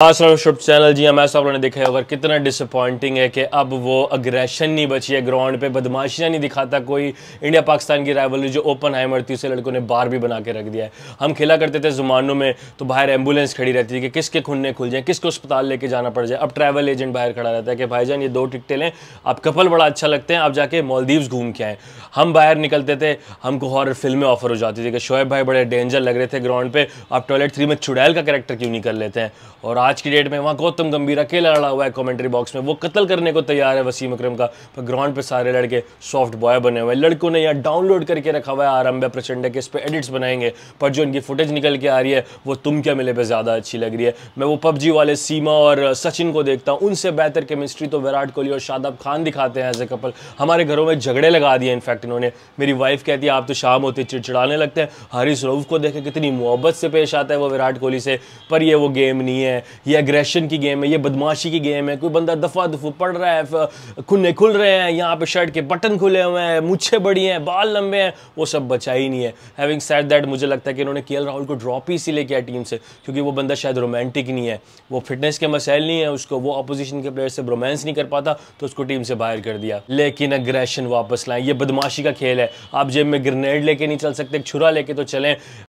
शुभ channel जी हम हाँ, ऐसा ने देखा होगा कितना डिसअपॉइंटिंग है कि अब वो अग्रेशन नहीं बची है ग्राउंड पे बदमाशियाँ नहीं दिखाता कोई इंडिया पाकिस्तान की राइवलरी जो ओपन हाइमर थी उसे लड़कों ने बार भी बना के रख दिया है हम खेला करते थे जुमानों में तो बाहर एम्बुलेंस खड़ी रहती थी कि किसके खुनने खुल जाएँ किसको अस्पताल लेके जाना पड़ जाए अब ट्रैवल एजेंट बाहर खड़ा रहता है कि जान ये दो टिकटें लें आप कपल बड़ा अच्छा लगते हैं आप जाके मालदीव घूम के आए हम बाहर निकलते थे हमको हॉर फिल्में ऑफर हो जाती थी कि शोएब भाई बड़े डेंजर लग रहे थे ग्राउंड पर आप टॉयलेट थ्री में चुड़ैल का करेक्टर क्यों नहीं कर लेते हैं और आज की डेट में वहाँ गौतम गंभीर अकेला लड़ा हुआ है कमेंट्री बॉक्स में वो कत्ल करने को तैयार है वसीम अक्रम का पर ग्राउंड पे सारे लड़के सॉफ्ट बॉय बने हुए हैं लड़कों ने यहाँ डाउनलोड करके रखा हुआ है आरम्भा प्रचंड के इस पर एडिट्स बनाएंगे पर जो इनकी फुटेज निकल के आ रही है वो तुम क्या मिले पर ज़्यादा अच्छी लग रही है मैं वो पबजी वाले सीमा और सचिन को देखता हूँ उनसे बेहतर केमिस्ट्री तो विराट कोहली और शादाब खान दिखाते हैं एज ए कपल हमारे घरों में झगड़े लगा दिए इनफैक्ट इन्होंने मेरी वाइफ कहती है आप तो शाम होते चिड़चिड़ाने लगते हैं हरीश रऊफ को देखें कितनी मोहब्बत से पेश आता है वो विराट कोहली से पर ये वो गेम नहीं है ये एग्रेशन की गेम है ये बदमाशी की गेम है कोई बंदा दफा दफू पड़ रहा है खुन्ने खुल रहे हैं यहाँ पे शर्ट के बटन खुले हुए हैं मुछे बड़ी हैं बाल लंबे हैं वो सब बचा ही नहीं है हैविंग सेट दैट मुझे लगता है कि इन्होंने के राहुल को ड्रॉप ही इसीलिए किया टीम से क्योंकि वो बंदा शायद रोमांटिक नहीं है वो फिटनेस के मसाइल नहीं है उसको वो अपोजिशन के प्लेयर से रोमांस नहीं कर पाता तो उसको टीम से बाहर कर दिया लेकिन अग्रेशन वापस लाएं ये बदमाशी का खेल है आप जेब में ग्रेनेड लेके नहीं चल सकते छुरा लेके तो चलें